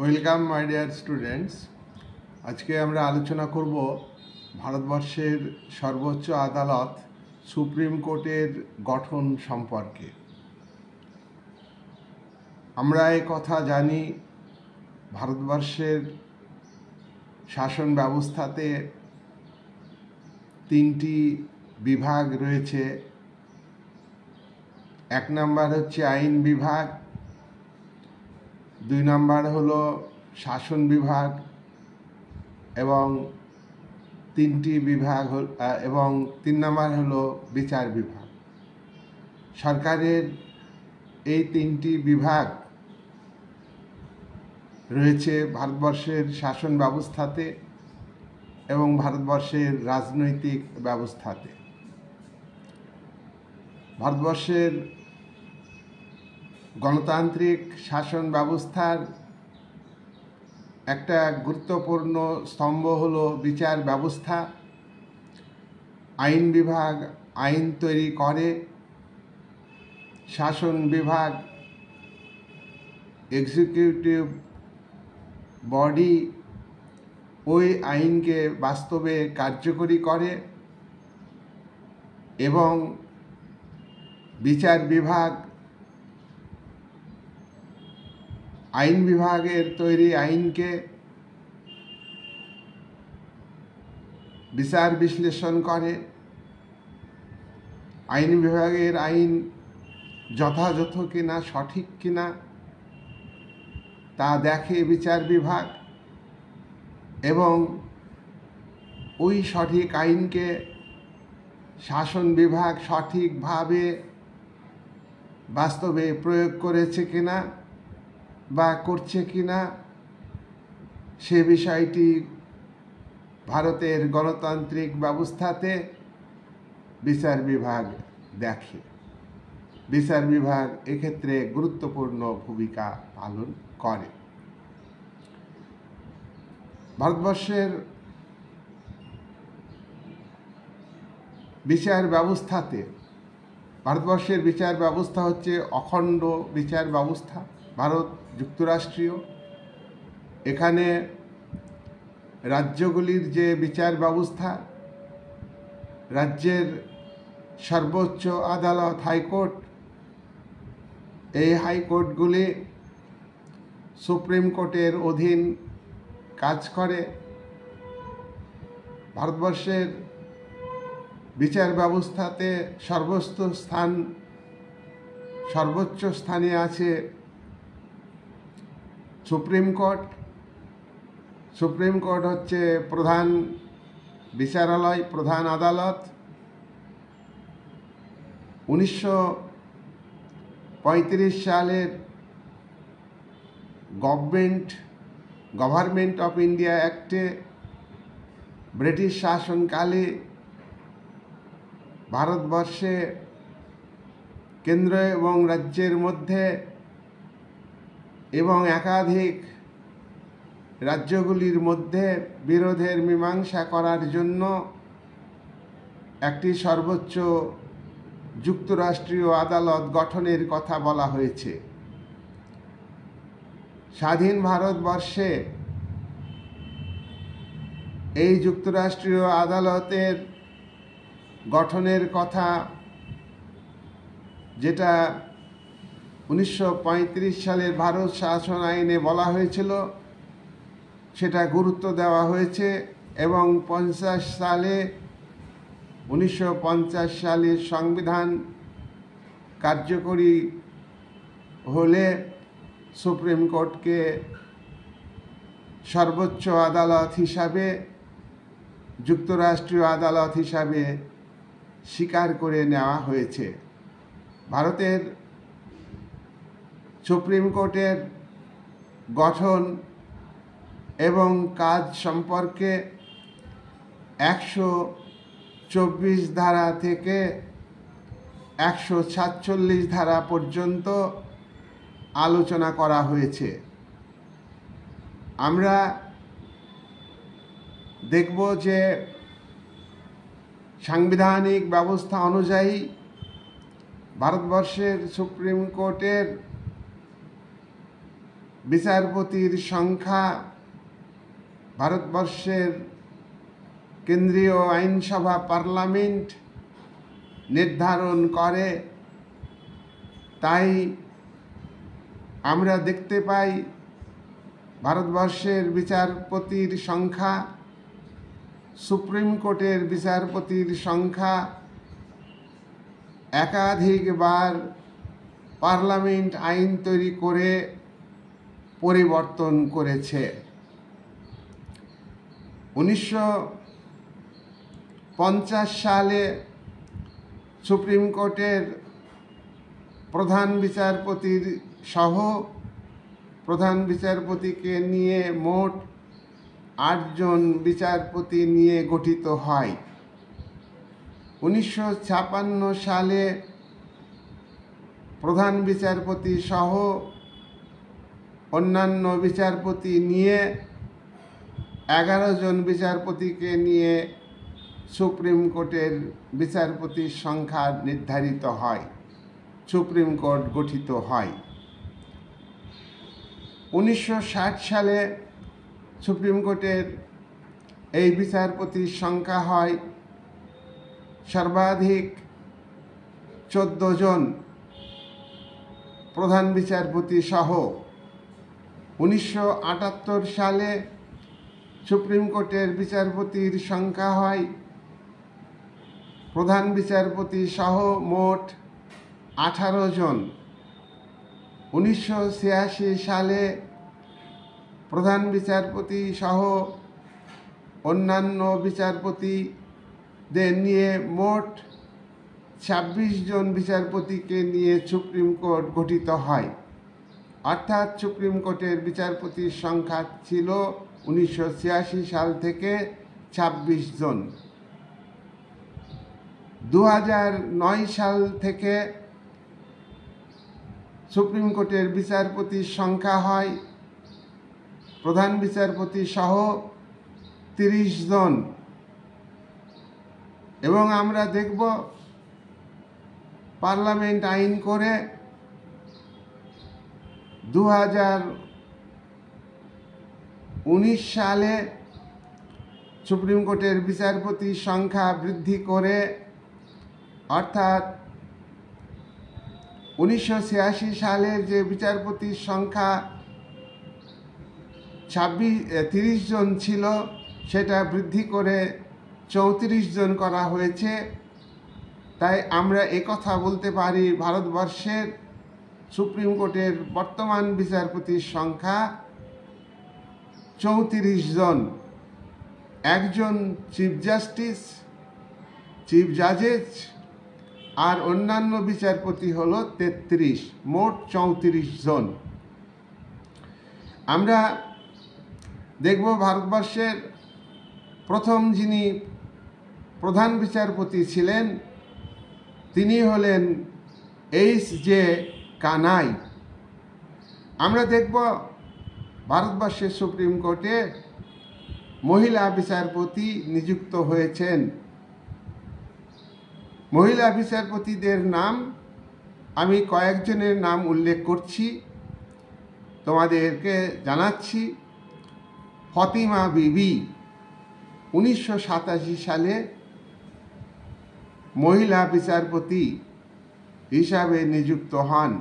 welcome my dear students আজকে আমরা আলোচনা করব ভারতবর্ষের সর্বোচ্চ আদালত সুপ্রিম কোর্টের গঠন সম্পর্কে আমরা এ কথা জানি ভারতবর্ষের শাসন ব্যবস্থাতে তিনটি বিভাগ রয়েছে এক নম্বর হচ্ছে আইন বিভাগ দুই নাম্বার হলো শাসন বিভাগ এবং তিনটি বিভাগ এবং তিন নাম্বার হলো বিচার বিভাগ সরকারের এই তিনটি বিভাগ রয়েছে ভারতবর্ষের শাসন ব্যবস্থাতে এবং ভারতবর্ষের রাজনৈতিক ব্যবস্থাতে ভারতবর্ষের গণতান্ত্রিক শাসন ব্যবস্থার একটা গুরুত্বপূর্ণ স্তম্ভ হল বিচার ব্যবস্থা আইন বিভাগ আইন তৈরি করে শাসন বিভাগ এক্সিকিউটিভ বডি ওই আইনকে বাস্তবে কার্যকরী করে এবং বিচার বিভাগ আইন বিভাগের তৈরি আইনকে বিচার বিশ্লেষণ করে আইন বিভাগের আইন যথাযথ কিনা সঠিক কিনা তা দেখে বিচার বিভাগ এবং ওই সঠিক আইনকে শাসন বিভাগ সঠিকভাবে বাস্তবে প্রয়োগ করেছে কিনা বা করছে কি না সে বিষয়টি ভারতের গণতান্ত্রিক ব্যবস্থাতে বিচার বিভাগ দেখে বিচার বিভাগ এক্ষেত্রে গুরুত্বপূর্ণ ভূমিকা পালন করে ভারতবর্ষের বিচার ব্যবস্থাতে ভারতবর্ষের বিচার ব্যবস্থা হচ্ছে অখণ্ড বিচার ব্যবস্থা ভারত যুক্তরাষ্ট্রীয় এখানে রাজ্যগুলির যে বিচার ব্যবস্থা রাজ্যের সর্বোচ্চ আদালত হাইকোর্ট এই হাইকোর্টগুলি সুপ্রিম কোর্টের অধীন কাজ করে ভারতবর্ষের বিচার ব্যবস্থাতে সর্বস্ত স্থান সর্বোচ্চ স্থানে আছে সুপ্রিম কোর্ট সুপ্রিম কোর্ট হচ্ছে প্রধান বিচারালয় প্রধান আদালত উনিশশো সালের গভর্নমেন্ট গভর্নমেন্ট অফ ইন্ডিয়া অ্যাক্টে ব্রিটিশ শাসনকালে ভারতবর্ষে কেন্দ্র এবং রাজ্যের মধ্যে এবং একাধিক রাজ্যগুলির মধ্যে বিরোধের মীমাংসা করার জন্য একটি সর্বোচ্চ যুক্তরাষ্ট্রীয় আদালত গঠনের কথা বলা হয়েছে স্বাধীন ভারতবর্ষে এই যুক্তরাষ্ট্রীয় আদালতের গঠনের কথা যেটা উনিশশো সালের ভারত শাসন আইনে বলা হয়েছিল সেটা গুরুত্ব দেওয়া হয়েছে এবং পঞ্চাশ সালে উনিশশো সালের সংবিধান কার্যকরী হলে সুপ্রিম কোর্টকে সর্বোচ্চ আদালত হিসাবে যুক্তরাষ্ট্রীয় আদালত হিসাবে স্বীকার করে নেওয়া হয়েছে ভারতের সুপ্রিম কোর্টের গঠন এবং কাজ সম্পর্কে একশো চব্বিশ ধারা থেকে একশো সাতচল্লিশ ধারা পর্যন্ত আলোচনা করা হয়েছে আমরা দেখব যে সাংবিধানিক ব্যবস্থা অনুযায়ী ভারতবর্ষের সুপ্রিম কোর্টের বিচারপতির সংখ্যা ভারতবর্ষের কেন্দ্রীয় আইনসভা পার্লামেন্ট নির্ধারণ করে তাই আমরা দেখতে পাই ভারতবর্ষের বিচারপতির সংখ্যা সুপ্রিম কোর্টের বিচারপতির সংখ্যা একাধিকবার পার্লামেন্ট আইন তৈরি করে পরিবর্তন করেছে উনিশশো সালে সুপ্রিম কোর্টের প্রধান বিচারপতির সহ প্রধান বিচারপতিকে নিয়ে মোট আটজন বিচারপতি নিয়ে গঠিত হয় উনিশশো সালে প্রধান বিচারপতি সহ অন্যান্য বিচারপতি নিয়ে এগারো জন বিচারপতিকে নিয়ে সুপ্রিম কোর্টের বিচারপতির সংখ্যা নির্ধারিত হয় সুপ্রিম কোর্ট গঠিত হয় উনিশশো সালে সুপ্রিম কোর্টের এই বিচারপতির সংখ্যা হয় সর্বাধিক চোদ্দ জন প্রধান বিচারপতি সহ উনিশশো সালে সুপ্রিম কোর্টের বিচারপতির সংখ্যা হয় প্রধান বিচারপতি সহ মোট আঠারো জন উনিশশো সালে প্রধান বিচারপতি সহ অন্যান্য বিচারপতিদের নিয়ে মোট ছাব্বিশ জন বিচারপতিকে নিয়ে সুপ্রিম কোর্ট গঠিত হয় অর্থাৎ সুপ্রিম কোর্টের বিচারপতির সংখ্যা ছিল উনিশশো সাল থেকে ২৬ জন দু সাল থেকে সুপ্রিম কোর্টের বিচারপতির সংখ্যা হয় প্রধান বিচারপতি সহ তিরিশ জন এবং আমরা দেখব পার্লামেন্ট আইন করে দু উনিশ সালে সুপ্রিম কোর্টের বিচারপতি সংখ্যা বৃদ্ধি করে অর্থাৎ উনিশশো সালে যে বিচারপতির সংখ্যা ছাব্বিশ তিরিশ জন ছিল সেটা বৃদ্ধি করে চৌত্রিশ জন করা হয়েছে তাই আমরা কথা বলতে পারি ভারতবর্ষের সুপ্রিম কোর্টের বর্তমান বিচারপতির সংখ্যা চৌত্রিশ জন একজন চিফ জাস্টিস চিফ জাজেস আর অন্যান্য বিচারপতি হল তেত্রিশ মোট চৌত্রিশ জন আমরা দেখব ভারতবর্ষের প্রথম যিনি প্রধান বিচারপতি ছিলেন তিনি হলেন এইচ জে কানাই আমরা দেখব ভারতবর্ষের সুপ্রিম কোর্টে মহিলা বিচারপতি নিযুক্ত হয়েছেন মহিলা বিচারপতিদের নাম আমি কয়েকজনের নাম উল্লেখ করছি তোমাদেরকে জানাচ্ছি ফতিমা বিবি উনিশশো সালে মহিলা বিচারপতি হিসাবে নিযুক্ত হন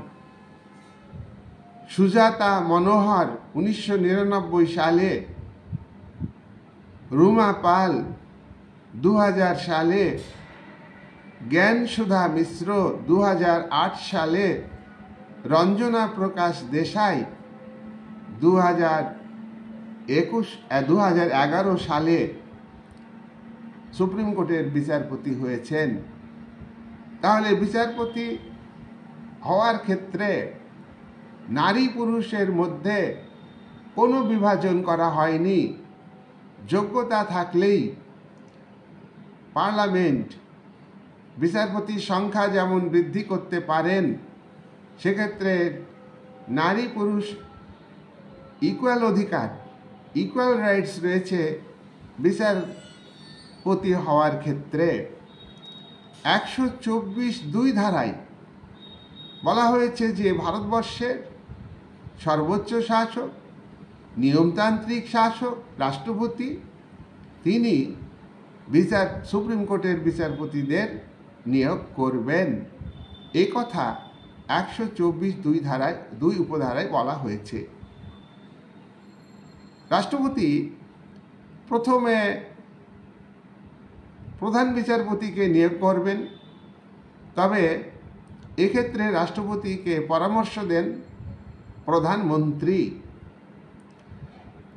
সুজাতা মনোহর উনিশশো সালে রুমা পাল দু সালে জ্ঞান সুধা মিশ্র দু সালে রঞ্জনা প্রকাশ দেশাই দু একুশ দু এগারো সালে সুপ্রিম কোর্টের বিচারপতি হয়েছেন তাহলে বিচারপতি হওয়ার ক্ষেত্রে নারী পুরুষের মধ্যে কোনো বিভাজন করা হয়নি যোগ্যতা থাকলেই পার্লামেন্ট বিচারপতির সংখ্যা যেমন বৃদ্ধি করতে পারেন সেক্ষেত্রে নারী পুরুষ ইকুয়াল অধিকার ইকুয়াল রাইটস রয়েছে বিচারপতি হওয়ার ক্ষেত্রে একশো চব্বিশ দুই ধারায় বলা হয়েছে যে ভারতবর্ষের সর্বোচ্চ শাসক নিয়মতান্ত্রিক শাসক রাষ্ট্রপতি তিনি বিচার সুপ্রিম কোর্টের বিচারপতিদের নিয়োগ করবেন এ কথা একশো চব্বিশ দুই ধারায় দুই উপধারায় বলা হয়েছে রাষ্ট্রপতি প্রথমে প্রধান বিচারপতিকে নিয়োগ করবেন তবে এক্ষেত্রে রাষ্ট্রপতিকে পরামর্শ দেন প্রধানমন্ত্রী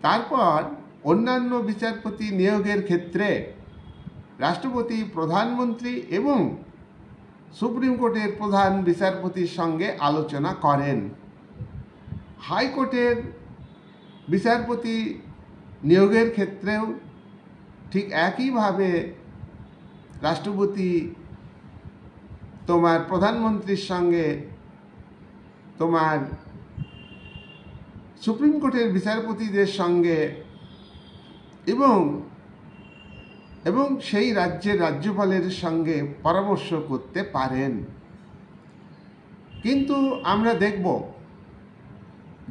তারপর অন্যান্য বিচারপতি নিয়োগের ক্ষেত্রে রাষ্ট্রপতি প্রধানমন্ত্রী এবং সুপ্রিম কোর্টের প্রধান বিচারপতির সঙ্গে আলোচনা করেন হাইকোর্টের বিচারপতি নিয়োগের ক্ষেত্রেও ঠিক একইভাবে রাষ্ট্রপতি তোমার প্রধানমন্ত্রীর সঙ্গে তোমার সুপ্রিম কোর্টের বিচারপতিদের সঙ্গে এবং এবং সেই রাজ্যের রাজ্যপালের সঙ্গে পরামর্শ করতে পারেন কিন্তু আমরা দেখব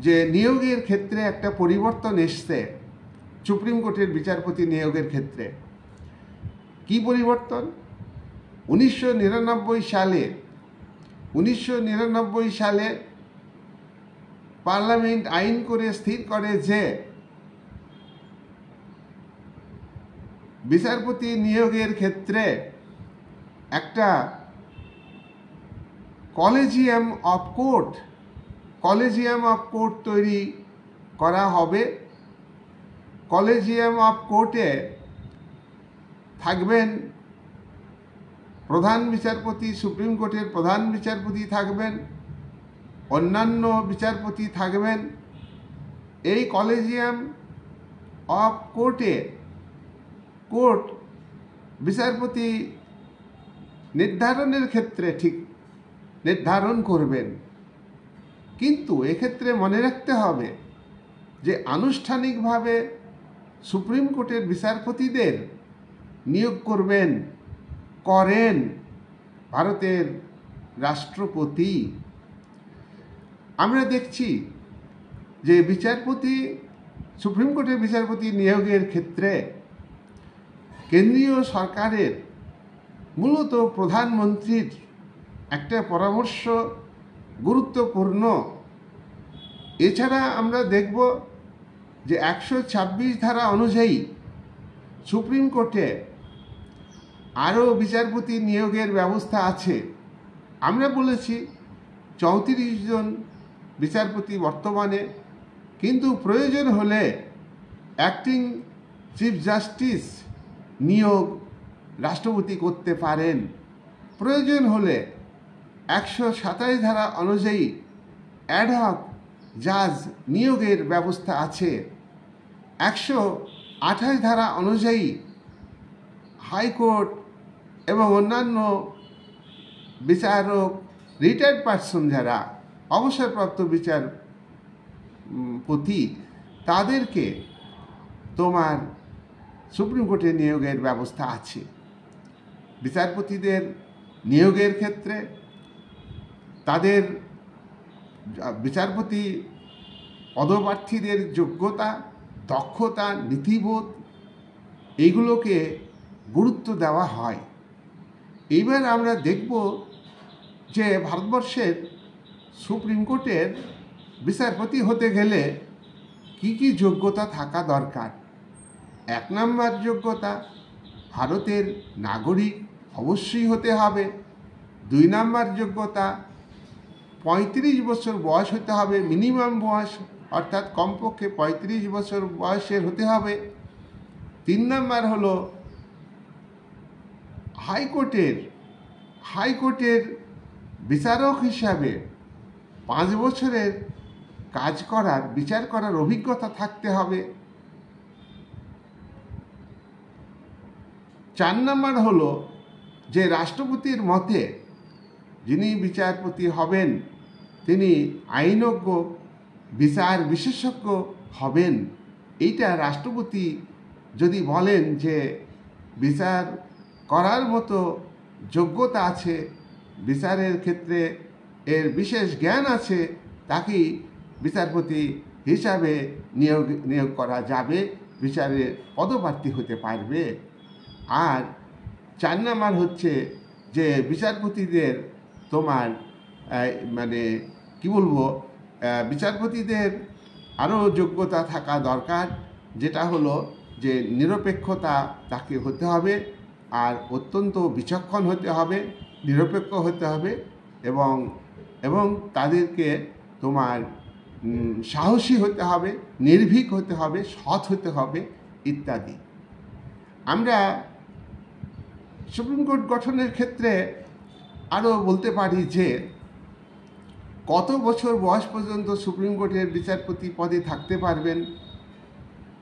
যে নিয়োগের ক্ষেত্রে একটা পরিবর্তন এসছে সুপ্রিম কোর্টের বিচারপতি নিয়োগের ক্ষেত্রে কি পরিবর্তন উনিশশো সালে উনিশশো সালে পার্লামেন্ট আইন করে স্থির করে যে বিচারপতি নিয়োগের ক্ষেত্রে একটা collegium of court collegium of court তৈরি করা হবে কলেজিয়াম অফ কোর্টে থাকবেন প্রধান বিচারপতি সুপ্রিম কোর্টের প্রধান বিচারপতি থাকবেন অন্যান্য বিচারপতি থাকবেন এই কলেজিয়াম অফ কোর্টে কোর্ট বিচারপতি নির্ধারণের ক্ষেত্রে ঠিক নির্ধারণ করবেন কিন্তু এক্ষেত্রে মনে রাখতে হবে যে আনুষ্ঠানিকভাবে সুপ্রিম কোর্টের বিচারপতিদের নিয়োগ করবেন করেন ভারতের রাষ্ট্রপতি আমরা দেখছি যে বিচারপতি সুপ্রিম কোর্টের বিচারপতি নিয়োগের ক্ষেত্রে কেন্দ্রীয় সরকারের মূলত প্রধানমন্ত্রীর একটা পরামর্শ গুরুত্বপূর্ণ এছাড়া আমরা দেখব যে একশো ছাব্বিশ ধারা অনুযায়ী সুপ্রিম কোর্টে আরও বিচারপতি নিয়োগের ব্যবস্থা আছে আমরা বলেছি চৌত্রিশ জন বিচারপতি বর্তমানে কিন্তু প্রয়োজন হলে অ্যাক্টিং চিফ জাস্টিস নিয়োগ রাষ্ট্রপতি করতে পারেন প্রয়োজন হলে একশো সাতাশ ধারা অনুযায়ী অ্যাডহক জাজ নিয়োগের ব্যবস্থা আছে একশো আঠাশ ধারা অনুযায়ী হাইকোর্ট এবং অন্যান্য বিচারক রিটায়ার্ড পার্সন যারা অবসরপ্রাপ্ত বিচারপতি তাদেরকে তোমার সুপ্রিম কোর্টে নিয়োগের ব্যবস্থা আছে বিচারপতিদের নিয়োগের ক্ষেত্রে তাদের বিচারপতি পদপ্রার্থীদের যোগ্যতা দক্ষতা নীতিবোধ এইগুলোকে গুরুত্ব দেওয়া হয় এইবার আমরা দেখব যে ভারতবর্ষের সুপ্রিম কোর্টের বিচারপতি হতে গেলে কি কি যোগ্যতা থাকা দরকার এক নম্বর যোগ্যতা ভারতের নাগরিক অবশ্যই হতে হবে দুই নম্বর যোগ্যতা পঁয়ত্রিশ বছর বয়স হতে হবে মিনিমাম বয়স অর্থাৎ কমপক্ষে পঁয়ত্রিশ বছর বয়সের হতে হবে তিন নম্বর হল হাইকোর্টের হাইকোর্টের বিচারক হিসাবে পাঁচ বছরের কাজ করার বিচার করার অভিজ্ঞতা থাকতে হবে চার নম্বর হল যে রাষ্ট্রপতির মতে যিনি বিচারপতি হবেন তিনি আইনজ্ঞ বিচার বিশেষজ্ঞ হবেন এইটা রাষ্ট্রপতি যদি বলেন যে বিচার করার মতো যোগ্যতা আছে বিচারের ক্ষেত্রে এর বিশেষ জ্ঞান আছে তাকেই বিচারপতি হিসাবে নিয়োগ নিয়োগ করা যাবে বিচারের পদপ্রার্থী হতে পারবে আর চার নাম্বার হচ্ছে যে বিচারপতিদের তোমার মানে কি বলবো বিচারপতিদের আরও যোগ্যতা থাকা দরকার যেটা হলো যে নিরপেক্ষতা তাকে হতে হবে আর অত্যন্ত বিচক্ষণ হতে হবে নিরপেক্ষ হতে হবে এবং এবং তাদেরকে তোমার সাহসী হতে হবে নির্ভীক হতে হবে সৎ হতে হবে ইত্যাদি আমরা সুপ্রিম কোর্ট গঠনের ক্ষেত্রে আরও বলতে পারি যে কত বছর বয়স পর্যন্ত সুপ্রিম কোর্টের বিচারপতি পদে থাকতে পারবেন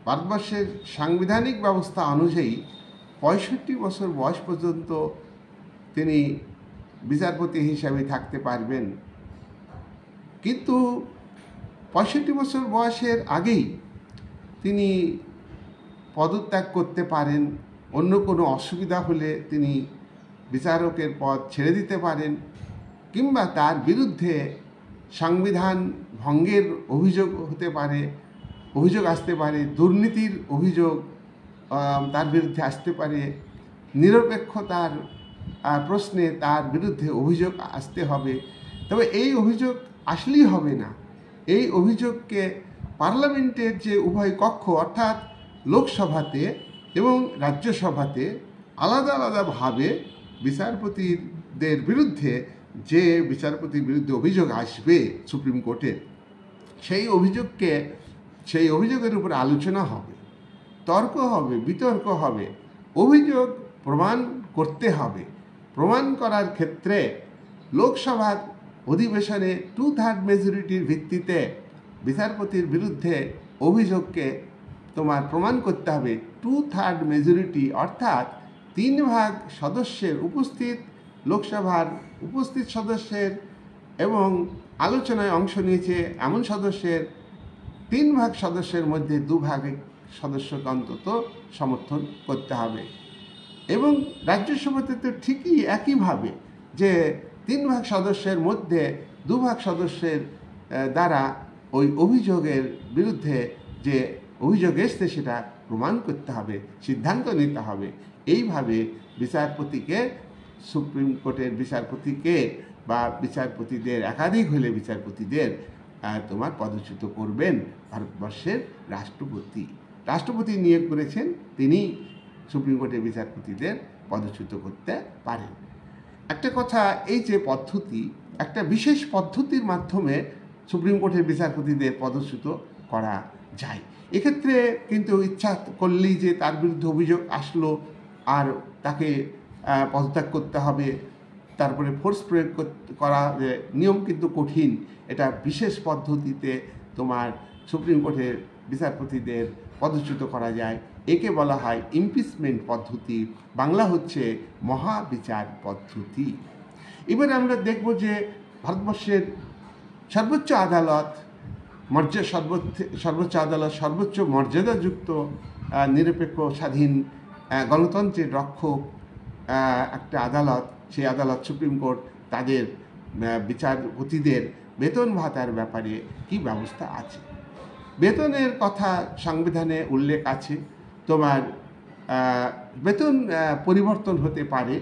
ভারতবর্ষের সাংবিধানিক ব্যবস্থা অনুযায়ী পঁয়ষট্টি বছর বয়স পর্যন্ত তিনি বিচারপতি হিসাবে থাকতে পারবেন কিন্তু পঁয়ষট্টি বছর বয়সের আগেই তিনি পদত্যাগ করতে পারেন অন্য কোনো অসুবিধা হলে তিনি বিচারকের পদ ছেড়ে দিতে পারেন কিংবা তার বিরুদ্ধে সংবিধান ভঙ্গের অভিযোগ হতে পারে অভিযোগ আসতে পারে দুর্নীতির অভিযোগ তার বিরুদ্ধে আসতে পারে নিরপেক্ষতার প্রশ্নে তার বিরুদ্ধে অভিযোগ আসতে হবে তবে এই অভিযোগ আসলেই হবে না এই অভিযোগকে পার্লামেন্টের যে উভয় কক্ষ অর্থাৎ লোকসভাতে এবং রাজ্যসভাতে আলাদা আলাদাভাবে বিচারপতিদের বিরুদ্ধে যে বিচারপতির বিরুদ্ধে অভিযোগ আসবে সুপ্রিম কোর্টে সেই অভিযোগকে সেই অভিযোগের উপর আলোচনা হবে তর্ক হবে বিতর্ক হবে অভিযোগ প্রমাণ করতে হবে প্রমাণ করার ক্ষেত্রে লোকসভার অধিবেশনে টু থার্ড মেজরিটির ভিত্তিতে বিচারপতির বিরুদ্ধে অভিযোগকে তোমার প্রমাণ করতে হবে টু থার্ড মেজরিটি অর্থাৎ তিন ভাগ সদস্যের উপস্থিত লোকসভার উপস্থিত সদস্যের এবং আলোচনায় অংশ নিয়েছে এমন সদস্যের তিন ভাগ সদস্যের মধ্যে দুভাগে সদস্যকে অন্তত সমর্থন করতে হবে এবং রাজ্যসভাতে তো ঠিকই একইভাবে যে তিন ভাগ সদস্যের মধ্যে দুভাগ সদস্যের দ্বারা ওই অভিযোগের বিরুদ্ধে যে অভিযোগ এসছে সেটা প্রমাণ করতে হবে সিদ্ধান্ত নিতে হবে এইভাবে বিচারপতিকে সুপ্রিম কোর্টের বিচারপতিকে বা বিচারপতিদের একাধিক হলে বিচারপতিদের তোমার পদচ্যুত করবেন ভারতবর্ষের রাষ্ট্রপতি রাষ্ট্রপতি নিয়োগ করেছেন তিনি সুপ্রিম কোর্টের বিচারপতিদের পদচ্যুত করতে পারেন একটা কথা এই যে পদ্ধতি একটা বিশেষ পদ্ধতির মাধ্যমে সুপ্রিম কোর্টের বিচারপতিদের পদচ্যুত করা যায় এক্ষেত্রে কিন্তু ইচ্ছা করলেই যে তার বিরুদ্ধে অভিযোগ আসলো আর তাকে পদত্যাগ করতে হবে তারপরে ফোর্স প্রয়োগ করা নিয়ম কিন্তু কঠিন এটা বিশেষ পদ্ধতিতে তোমার সুপ্রিম কোর্টের বিচারপতিদের পদচ্যুত করা যায় একে বলা হয় ইম্পিচমেন্ট পদ্ধতি বাংলা হচ্ছে মহাবিচার পদ্ধতি এবার আমরা দেখব যে ভারতবর্ষের সর্বোচ্চ আদালত মর্যা সর্বোচ্চ সর্বোচ্চ আদালত সর্বোচ্চ মর্যাদাযুক্ত নিরপেক্ষ স্বাধীন গণতন্ত্রের রক্ষক একটা আদালত সেই আদালত সুপ্রিম কোর্ট তাদের বিচারপতিদের বেতন ভাতার ব্যাপারে কি ব্যবস্থা আছে বেতনের কথা সংবিধানে উল্লেখ আছে তোমার বেতন পরিবর্তন হতে পারে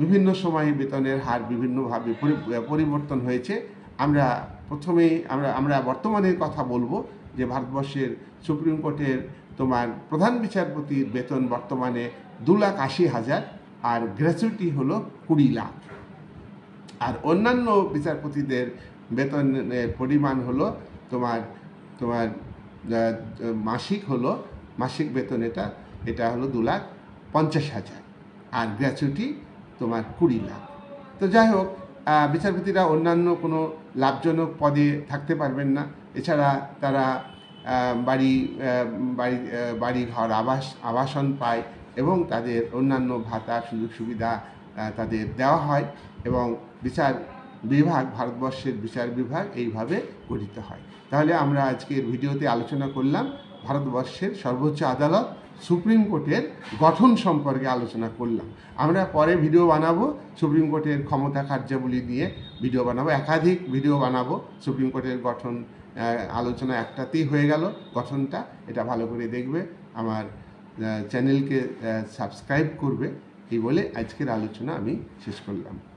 বিভিন্ন সময়ে বেতনের হার বিভিন্নভাবে পরিবর্তন হয়েছে আমরা প্রথমেই আমরা আমরা বর্তমানের কথা বলবো যে ভারতবর্ষের সুপ্রিম কোর্টের তোমার প্রধান বিচারপতির বেতন বর্তমানে দু লাখ আশি হাজার আর গ্র্যাচুইটি হলো কুড়ি লাখ আর অন্যান্য বিচারপতিদের বেতনের পরিমাণ হলো তোমার তোমার মাসিক হলো মাসিক বেতন এটা এটা হলো দু লাখ পঞ্চাশ হাজার আর গ্র্যাচুইটি তোমার কুড়ি লাখ তো যাই হোক বিচারপতিরা অন্যান্য কোনো লাভজনক পদে থাকতে পারবেন না এছাড়া তারা বাড়ি বাড়ি বাড়ি ঘর আবাস আবাসন পায় এবং তাদের অন্যান্য ভাতা সুযোগ সুবিধা তাদের দেওয়া হয় এবং বিচার বিভাগ ভারতবর্ষের বিচার বিভাগ এইভাবে গঠিত হয় তাহলে আমরা আজকের ভিডিওতে আলোচনা করলাম ভারতবর্ষের সর্বোচ্চ আদালত সুপ্রিম কোর্টের গঠন সম্পর্কে আলোচনা করলাম আমরা পরে ভিডিও বানাবো সুপ্রিম কোর্টের ক্ষমতা কার্যাবলী দিয়ে ভিডিও বানাবো একাধিক ভিডিও বানাবো সুপ্রিম কোর্টের গঠন আলোচনা একটাতেই হয়ে গেল গঠনটা এটা ভালো করে দেখবে আমার চ্যানেলকে সাবস্ক্রাইব করবে এই বলে আজকের আলোচনা আমি শেষ করলাম